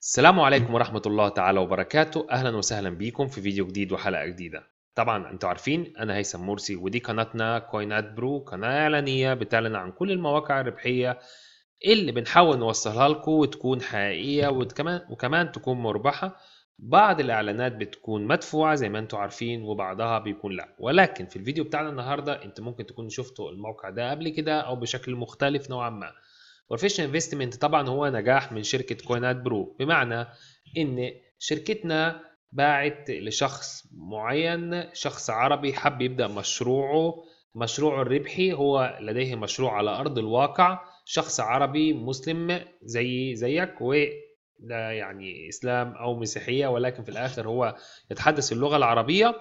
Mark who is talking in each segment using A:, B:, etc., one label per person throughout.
A: السلام عليكم ورحمة الله تعالى وبركاته أهلا وسهلا بيكم في فيديو جديد وحلقة جديدة طبعا انتوا عارفين انا هيثم مرسي ودي قناتنا كوينات برو قناة اعلانية بتعلن عن كل المواقع الربحية اللي بنحاول نوصلها لكم وتكون حقيقية وكمان وكمان تكون مربحة بعض الاعلانات بتكون مدفوعة زي ما انتوا عارفين وبعضها بيكون لا ولكن في الفيديو بتاعنا النهاردة انت ممكن تكون شفتوا الموقع ده قبل كده او بشكل مختلف نوعا ما بروفيشنال انفستمنت طبعا هو نجاح من شركه كوينات برو بمعنى ان شركتنا باعت لشخص معين شخص عربي حب يبدا مشروعه مشروعه الربحي هو لديه مشروع على ارض الواقع شخص عربي مسلم زي زيك و يعني اسلام او مسيحيه ولكن في الاخر هو يتحدث اللغه العربيه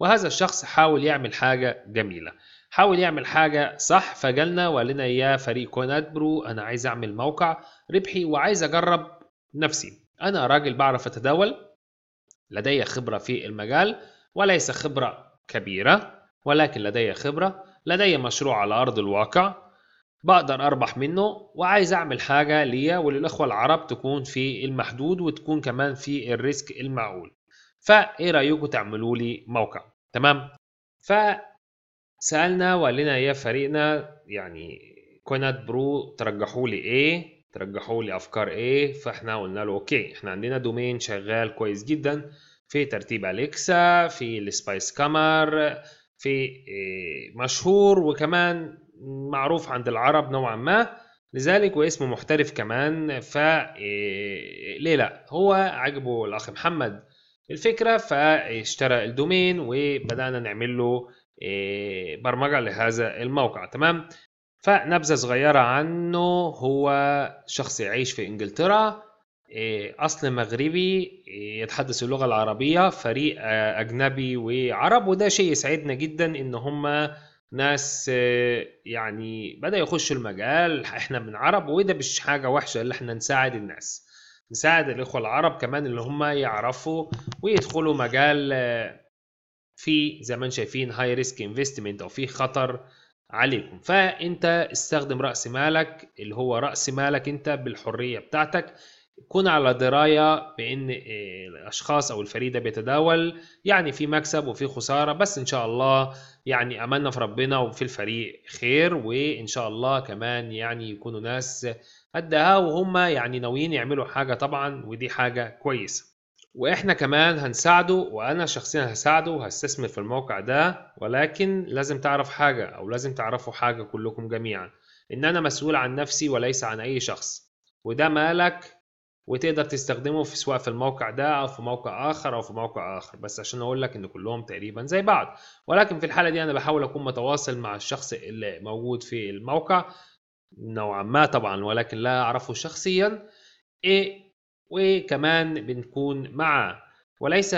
A: وهذا الشخص حاول يعمل حاجه جميله حاول يعمل حاجة صح فجالنا وقال لنا يا فريق كونات برو أنا عايز أعمل موقع ربحي وعايز أجرب نفسي أنا راجل بعرف أتداول لدي خبرة في المجال وليس خبرة كبيرة ولكن لدي خبرة لدي مشروع على أرض الواقع بقدر أربح منه وعايز أعمل حاجة ليا وللإخوة العرب تكون في المحدود وتكون كمان في الريسك المعقول فإيه رأيكم تعملوا لي موقع تمام؟ ف سالنا وقال لنا يا فريقنا يعني كونات برو ترجحوا لي ايه ترجحوا لي افكار ايه فاحنا قلنا له اوكي احنا عندنا دومين شغال كويس جدا في ترتيب اليكسا في السبايس كامر في إيه، مشهور وكمان معروف عند العرب نوعا ما لذلك واسمه محترف كمان ف إيه، ليه لا هو عجبه الاخ محمد الفكره فاشترى الدومين وبدانا نعمل له إيه، برمجة لهذا الموقع تمام فنبذة صغيرة عنه هو شخص يعيش في إنجلترا إيه، أصل مغربي إيه، يتحدث اللغة العربية فريق آه، أجنبي وعرب وده شيء يسعدنا جدا إن هم ناس آه، يعني بدأ يخشوا المجال احنا من عرب وده مش حاجة وحشة اللي احنا نساعد الناس نساعد الإخوة العرب كمان اللي هم يعرفوا ويدخلوا مجال آه، في زي ما انتم شايفين هاي ريسك انفستمنت او في خطر عليكم فانت استخدم راس مالك اللي هو راس مالك انت بالحريه بتاعتك كن على درايه بان الاشخاص او الفريق ده بيتداول يعني في مكسب وفي خساره بس ان شاء الله يعني املنا في ربنا وفي الفريق خير وان شاء الله كمان يعني يكونوا ناس قدها وهم يعني ناويين يعملوا حاجه طبعا ودي حاجه كويسه واحنا كمان هنساعده وانا شخصيا هساعده وهستثمر في الموقع ده ولكن لازم تعرف حاجه او لازم تعرفوا حاجه كلكم جميعا ان انا مسؤول عن نفسي وليس عن اي شخص وده مالك وتقدر تستخدمه في سواء في الموقع ده او في موقع اخر او في موقع اخر بس عشان اقول لك ان كلهم تقريبا زي بعض ولكن في الحاله دي انا بحاول اكون متواصل مع الشخص اللي موجود في الموقع نوعا ما طبعا ولكن لا اعرفه شخصيا ايه وكمان بنكون معاه وليس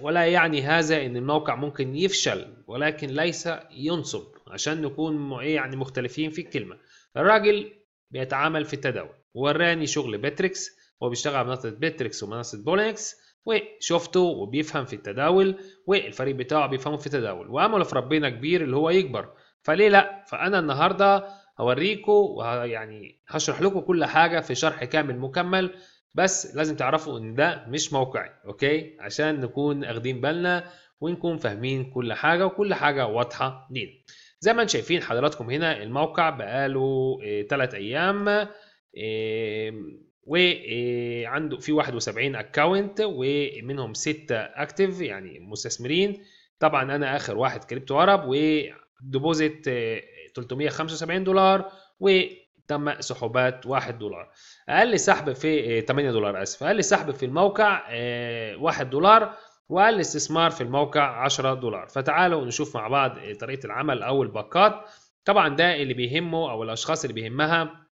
A: ولا يعني هذا ان الموقع ممكن يفشل ولكن ليس ينصب عشان نكون يعني مختلفين في الكلمه الراجل بيتعامل في التداول وراني شغل بيتريكس هو بيشتغل على منصه بيتريكس ومنصه بولينكس وشفته وبيفهم في التداول والفريق بتاعه بيفهموا في التداول وامله في ربنا كبير اللي هو يكبر فليه لا فانا النهارده هوريكم يعني هشرح لكم كل حاجه في شرح كامل مكمل بس لازم تعرفوا ان ده مش موقعي اوكي عشان نكون اخدين بالنا ونكون فاهمين كل حاجه وكل حاجه واضحه لينا زي ما انتم شايفين حضراتكم هنا الموقع بقاله إيه ايام وعنده آه، في 71 اكونت ومنهم سته اكتف يعني مستثمرين طبعا انا اخر واحد كريبتو عرب وديبوزيت 375 دولار و تم سحوبات 1 دولار اقل سحب في 8 آه، دولار اسف اقل سحب في الموقع 1 آه، دولار واقل استثمار في الموقع 10 دولار فتعالوا نشوف مع بعض آه، طريقه العمل او الباقات طبعا ده اللي بيهمه او الاشخاص اللي بيهمها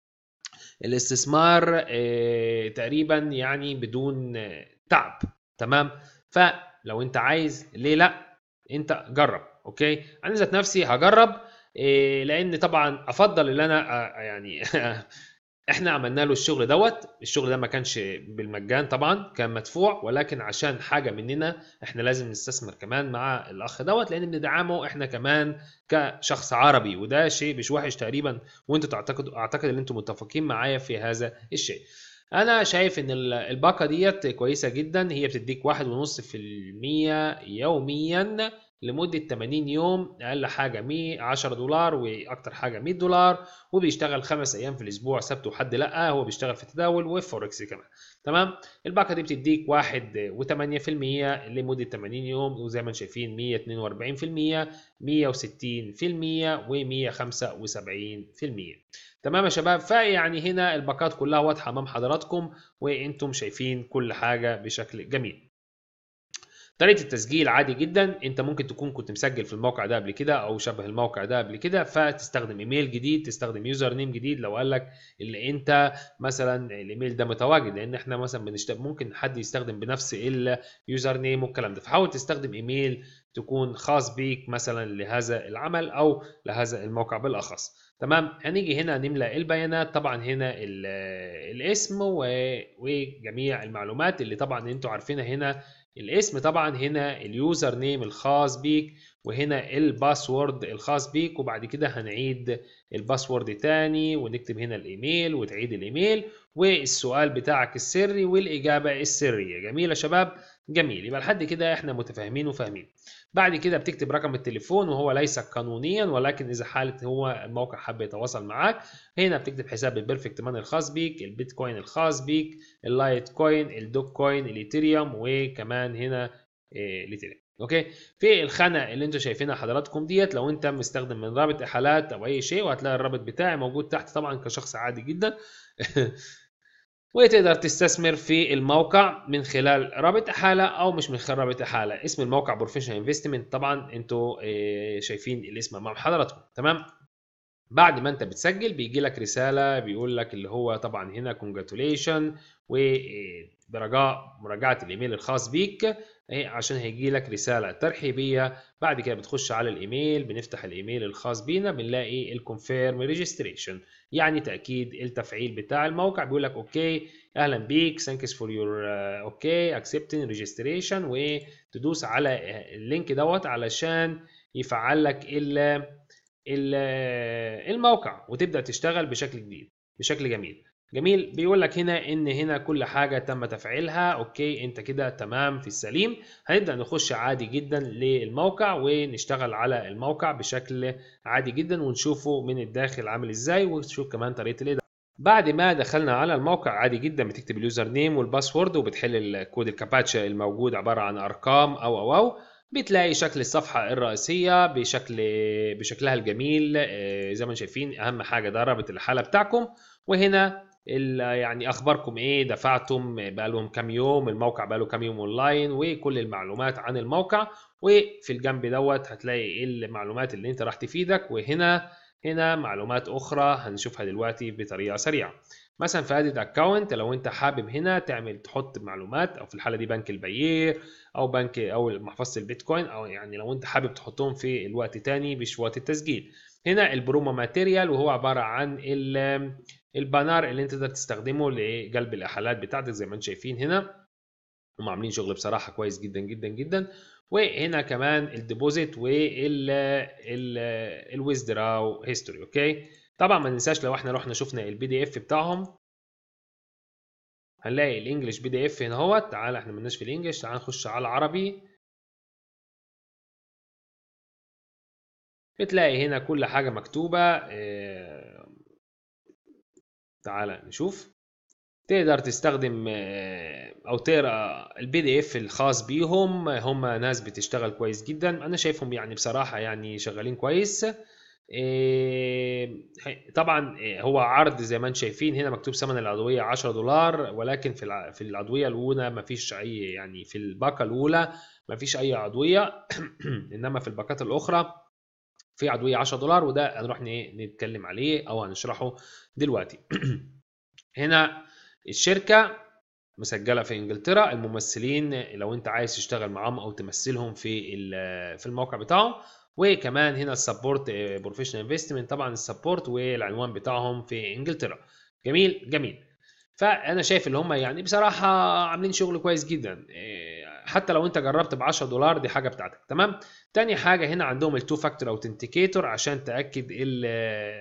A: الاستثمار تقريبا يعني بدون تعب تمام فلو انت عايز ليه لا انت جرب اوكي انا ذات نفسي هجرب إيه، لان طبعا افضل ان انا آه، يعني احنا عملنا له الشغل دوت الشغل ده ما كانش بالمجان طبعا كان مدفوع ولكن عشان حاجه مننا احنا لازم نستثمر كمان مع الاخ دوت لان بندعمه احنا كمان كشخص عربي وده شيء مش وحش تقريبا وانتوا تعتقد اعتقد ان انتوا متفقين معايا في هذا الشيء انا شايف ان الباقه ديت كويسه جدا هي بتديك واحد ونص في المية يوميا لمده 80 يوم اقل حاجه 100 10 دولار واكتر حاجه 100 دولار وبيشتغل خمس ايام في الاسبوع سبت وحد لا هو بيشتغل في التداول فوركس كمان تمام الباقه دي بتديك 1.8% لمده 80 يوم وزي ما شايفين 142% 160% و175% تمام يا شباب فيعني هنا الباقات كلها واضحه امام حضراتكم وانتم شايفين كل حاجه بشكل جميل طريقه التسجيل عادي جدا انت ممكن تكون كنت مسجل في الموقع ده قبل كده او شبه الموقع ده قبل كده فتستخدم ايميل جديد تستخدم يوزر نيم جديد لو قال لك اللي انت مثلا الايميل ده متواجد لان احنا مثلا بنشتغل ممكن حد يستخدم بنفس اليوزر نيم والكلام ده فحاول تستخدم ايميل تكون خاص بيك مثلا لهذا العمل او لهذا الموقع بالاخص تمام هنيجي هنا نملا البيانات طبعا هنا الاسم وجميع المعلومات اللي طبعا انتم عارفينها هنا الاسم طبعا هنا اليوزر نيم الخاص بيك وهنا الباسورد الخاص بيك وبعد كده هنعيد الباسورد تاني ونكتب هنا الايميل وتعيد الايميل والسؤال بتاعك السري والاجابه السريه جميل يا شباب جميل يبقى لحد كده احنا متفاهمين وفاهمين بعد كده بتكتب رقم التليفون وهو ليس قانونيا ولكن اذا حالة هو الموقع حب يتواصل معاك هنا بتكتب حساب البيرفكت مان الخاص بيك البيتكوين الخاص بيك اللايت كوين الدوك كوين الايثيريوم وكمان هنا آه، الايثيريوم اوكي في الخانه اللي انتوا شايفينها حضراتكم ديت لو انت مستخدم من رابط احالات او اي شيء وهتلاقي الرابط بتاعي موجود تحت طبعا كشخص عادي جدا وتقدر تستثمر في الموقع من خلال رابط احاله او مش من خلال رابط احاله اسم الموقع بروفيشنال انفستمنت طبعا انتوا آه، شايفين الاسم امام حضراتكم تمام بعد ما انت بتسجل بيجي لك رسالة بيقول لك اللي هو طبعا هنا كونجراتوليشن و آه، برجاء مراجعه الايميل الخاص بيك إيه، عشان هيجي لك رساله ترحيبيه بعد كده بتخش على الايميل بنفتح الايميل الخاص بينا بنلاقي الكونفيرم ريجستريشن يعني تاكيد التفعيل بتاع الموقع بيقول لك اوكي اهلا بيك ثانكس فور يور اوكي اكسبتنج ريجستريشن وايه تدوس على آه، اللينك دوت علشان يفعل لك آه، الموقع وتبدا تشتغل بشكل جديد بشكل جميل جميل بيقول لك هنا ان هنا كل حاجه تم تفعيلها اوكي انت كده تمام في السليم هنبدا نخش عادي جدا للموقع ونشتغل على الموقع بشكل عادي جدا ونشوفه من الداخل عامل ازاي ونشوف كمان طريقه الاداره بعد ما دخلنا على الموقع عادي جدا بتكتب اليوزر نيم والباسورد وبتحل الكود الكاباتشا الموجود عباره عن ارقام او او او بتلاقي شكل الصفحة الرئيسية بشكل بشكلها الجميل آه، زي ما شايفين أهم حاجة ضربت الحالة بتاعكم وهنا يعني اخباركم ايه دفعتم بقى لهم كام يوم الموقع بقى له كام يوم اونلاين وكل المعلومات عن الموقع وفي الجنب دوت هتلاقي ايه المعلومات اللي انت راح تفيدك وهنا هنا معلومات اخرى هنشوفها دلوقتي بطريقه سريعه مثلا في ادد اكونت لو انت حابب هنا تعمل تحط معلومات او في الحاله دي بنك البيير او بنك او محفظه البيتكوين او يعني لو انت حابب تحطهم في الوقت تاني بشويه التسجيل هنا البرومو ماتيريال وهو عباره عن البانار اللي انت تقدر تستخدمه لقلب الاحالات بتاعتك زي ما انتم شايفين هنا هم عاملين شغل بصراحه كويس جدا جدا جدا وهنا كمان الديبوزيت وال ال الويزدراو هيستوري اوكي طبعا ما ننساش لو احنا رحنا شفنا البي دي اف بتاعهم هنلاقي الانجليش بي دي اف هنا اهوت تعالى احنا مالناش في الانجليش تعال نخش على العربي بتلاقي هنا كل حاجه مكتوبه آه، تعال نشوف تقدر تستخدم آه، او تقرا البي دي اف الخاص بيهم هم ناس بتشتغل كويس جدا انا شايفهم يعني بصراحه يعني شغالين كويس آه، طبعا آه، هو عرض زي ما انتم شايفين هنا مكتوب ثمن العضويه 10 دولار ولكن في في العضويه الاولى ما فيش اي يعني في الباقه الاولى ما فيش اي عضويه انما في الباقات الاخرى في عضويه 10 دولار وده هنروح نتكلم عليه او هنشرحه دلوقتي هنا الشركه مسجله في انجلترا الممثلين لو انت عايز تشتغل معاهم او تمثلهم في في الموقع بتاعهم وكمان هنا السبورت بروفيشنال آه، انفستمنت طبعا السبورت والعنوان بتاعهم في انجلترا جميل جميل فانا شايف ان هم يعني بصراحه عاملين شغل كويس جدا آه، حتى لو انت جربت ب 10 دولار دي حاجه بتاعتك تمام تاني حاجه هنا عندهم التو فاكتور اوثنتيكيتور عشان تاكد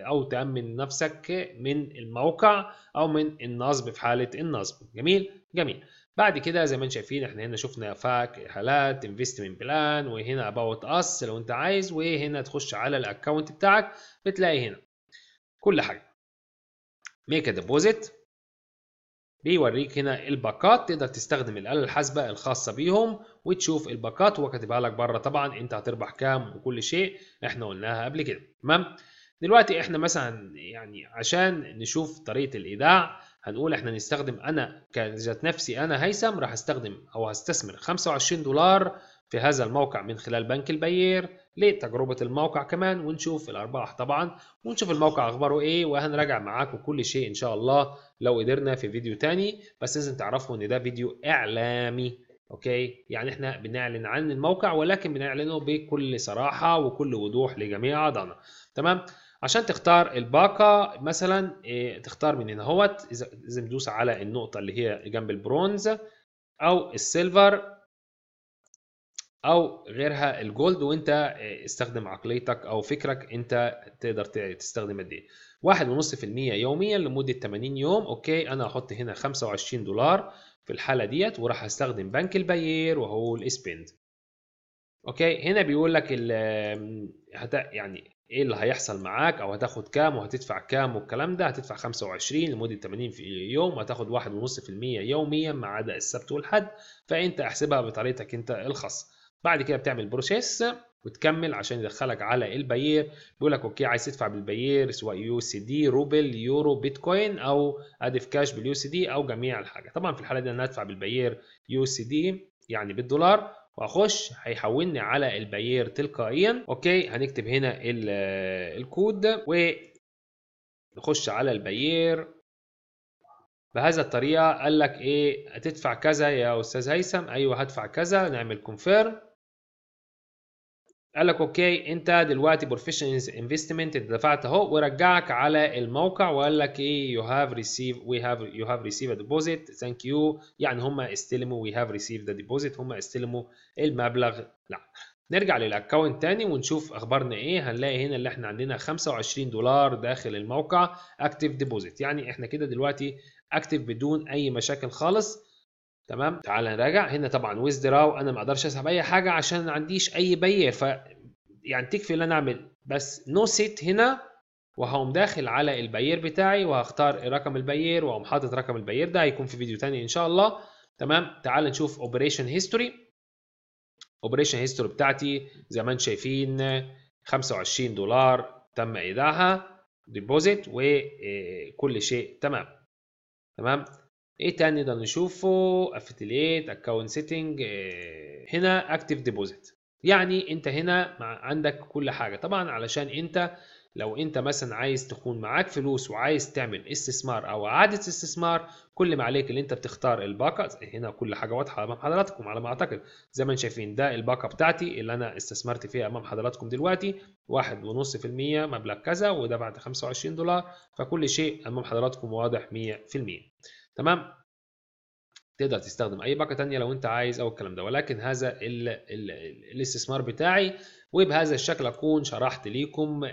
A: او تامن نفسك من الموقع او من النصب في حاله النصب جميل جميل بعد كده زي ما انتم شايفين احنا هنا شفنا فاك حالات انفستمنت بلان وهنا اباوت اس لو انت عايز وهنا تخش على الاكونت بتاعك بتلاقي هنا كل حاجه ميك ا ديبوزيت بيوريك هنا الباكات تقدر تستخدم الآلة الحاسبة الخاصة بيهم وتشوف الباكات هو كاتبها لك بره طبعا انت هتربح كام وكل شيء احنا قلناها قبل كده تمام دلوقتي احنا مثلا يعني عشان نشوف طريقة الإيداع هنقول احنا نستخدم انا كذات نفسي انا هيثم راح استخدم او هستثمر 25 دولار في هذا الموقع من خلال بنك البيير لتجربة الموقع كمان ونشوف الأرباح طبعا ونشوف الموقع أخباره إيه وهنراجع معاكم كل شيء إن شاء الله لو قدرنا في فيديو تاني بس لازم تعرفوا إن ده فيديو إعلامي أوكي يعني إحنا بنعلن عن الموقع ولكن بنعلنه بكل صراحة وكل وضوح لجميع أعضائنا تمام عشان تختار الباقة مثلا إيه تختار من هنا اهوت لازم تدوس على النقطة اللي هي جنب البرونز أو السيلفر او غيرها الجولد وانت آه، استخدم عقليتك او فكرك انت تقدر تستخدم قد ايه 1.5% يوميا لمدة 80 يوم اوكي انا هحط هنا 25 دولار في الحالة ديت وراح استخدم بنك البيير وهو الاسبند اوكي هنا بيقول لك هت... يعني ايه اللي هيحصل معاك او هتاخد كام وهتدفع كام والكلام ده هتدفع 25 لمده 80 في يوم وهتاخد 1.5% يوميا ما عدا السبت والحد فانت احسبها بطريقتك انت الخاصه بعد كده بتعمل بروسيس وتكمل عشان يدخلك على الباير بيقول لك اوكي عايز تدفع بالباير سواء يو سي دي روبل يورو بيتكوين او ادف كاش باليو سي دي او جميع الحاجه طبعا في الحاله دي انا هدفع بالباير يو سي دي يعني بالدولار واخش هيحولني على الباير تلقائيا اوكي هنكتب هنا آه، الكود ونخش على الباير بهذا الطريقه قال لك ايه هتدفع كذا يا استاذ هيثم ايوه هدفع كذا نعمل كونفيرم قال لك اوكي انت دلوقتي بروفيشنز انفستمنت انت دفعت اهو ورجعك على الموقع وقال لك ايه يو هاف ريسيف وي هاف يو هاف ريسيف ا ديبوزيت ثانك يو يعني هم استلموا وي هاف ريسيف ذا ديبوزيت هم استلموا المبلغ لا نرجع للاكونت تاني ونشوف اخبارنا ايه هنلاقي هنا اللي احنا عندنا 25 دولار داخل الموقع اكتف ديبوزيت يعني احنا كده دلوقتي اكتف بدون اي مشاكل خالص تمام تعال نراجع هنا طبعا ويزدراو انا ما اقدرش اسحب اي حاجه عشان ما عنديش اي بيع ف يعني تكفي اللي انا اعمل بس نو no سيت هنا وهقوم داخل على البيير بتاعي وهختار رقم البيير واقوم حاطط رقم البيير ده هيكون في فيديو تاني ان شاء الله تمام تعال نشوف اوبريشن هيستوري اوبريشن هيستوري بتاعتي زي ما انتم شايفين 25 دولار تم ايداعها ديبوزيت وكل آه، شيء تمام تمام ايه تاني ده نشوفه افيليت اكونت سيتنج هنا اكتف ديبوزيت يعني انت هنا عندك كل حاجه طبعا علشان انت لو انت مثلا عايز تكون معاك فلوس وعايز تعمل استثمار او اعاده استثمار كل ما عليك اللي انت بتختار الباك هنا كل حاجه واضحه امام حضراتكم على ما اعتقد زي ما انتم شايفين ده الباك بتاعتي اللي انا استثمرت فيها امام حضراتكم دلوقتي 1.5% مبلغ كذا وده بعد 25 دولار فكل شيء امام حضراتكم واضح 100% تمام تقدر تستخدم اي باقه ثانيه لو انت عايز او الكلام ده ولكن هذا الـ الـ الاستثمار بتاعي وبهذا الشكل اكون شرحت ليكم آه،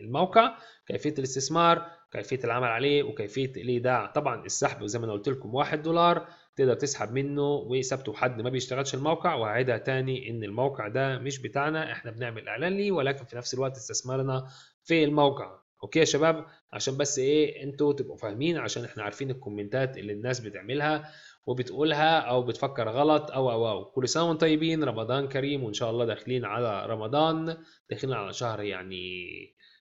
A: الموقع كيفيه الاستثمار كيفيه العمل عليه وكيفيه الايداع طبعا السحب زي ما انا قلت لكم 1 دولار تقدر تسحب منه وسبت وحد ما بيشتغلش الموقع وهعيدها تاني ان الموقع ده مش بتاعنا احنا بنعمل اعلان ليه ولكن في نفس الوقت استثمارنا في الموقع اوكي يا شباب عشان بس ايه انتوا تبقوا فاهمين عشان احنا عارفين الكومنتات اللي الناس بتعملها وبتقولها او بتفكر غلط او او او كل سنه وانتم طيبين رمضان كريم وان شاء الله داخلين على رمضان داخلين على شهر يعني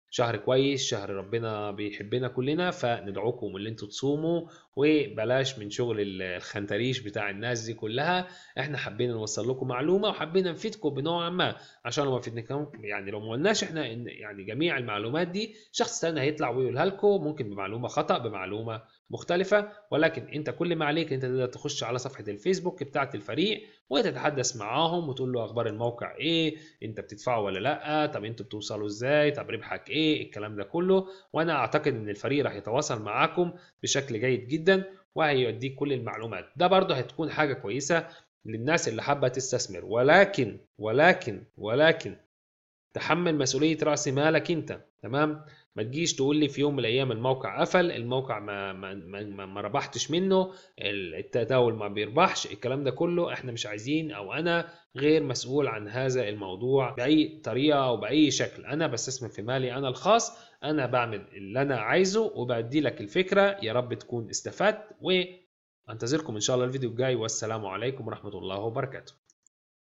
A: شهر كويس شهر ربنا بيحبنا كلنا فندعوكم اللي انتوا تصوموا وبلاش من شغل الخنتريش بتاع الناس دي كلها احنا حابين نوصل لكم معلومه وحابين نفيدكم بنوع ما عشان لو ما فدناكم يعني لو ما قلناش احنا ان يعني جميع المعلومات دي شخص ثاني هيطلع ويقولها لكم ممكن بمعلومه خطا بمعلومه مختلفه ولكن انت كل ما عليك انت تقدر تخش على صفحه الفيسبوك بتاعه الفريق وتتحدث معاهم وتقول له اخبار الموقع ايه انت بتدفعه ولا لا طب انتوا بتوصلوا ازاي طب ربحك ايه الكلام ده كله وانا اعتقد ان الفريق راح يتواصل معاكم بشكل جيد جدا جدا وهيديك كل المعلومات ده برضه هتكون حاجه كويسه للناس اللي حابه تستثمر ولكن ولكن ولكن تحمل مسؤوليه راس مالك انت تمام ما تجيش تقول لي في يوم من الايام الموقع قفل الموقع ما ما ما, ما ربحتش منه التداول ما بيربحش الكلام ده كله احنا مش عايزين او انا غير مسؤول عن هذا الموضوع باي طريقه او باي شكل انا بستثمر في مالي انا الخاص انا بعمل اللي انا عايزه وبدي لك الفكره يا رب تكون استفدت وانتظركم ان شاء الله الفيديو الجاي والسلام عليكم ورحمه الله وبركاته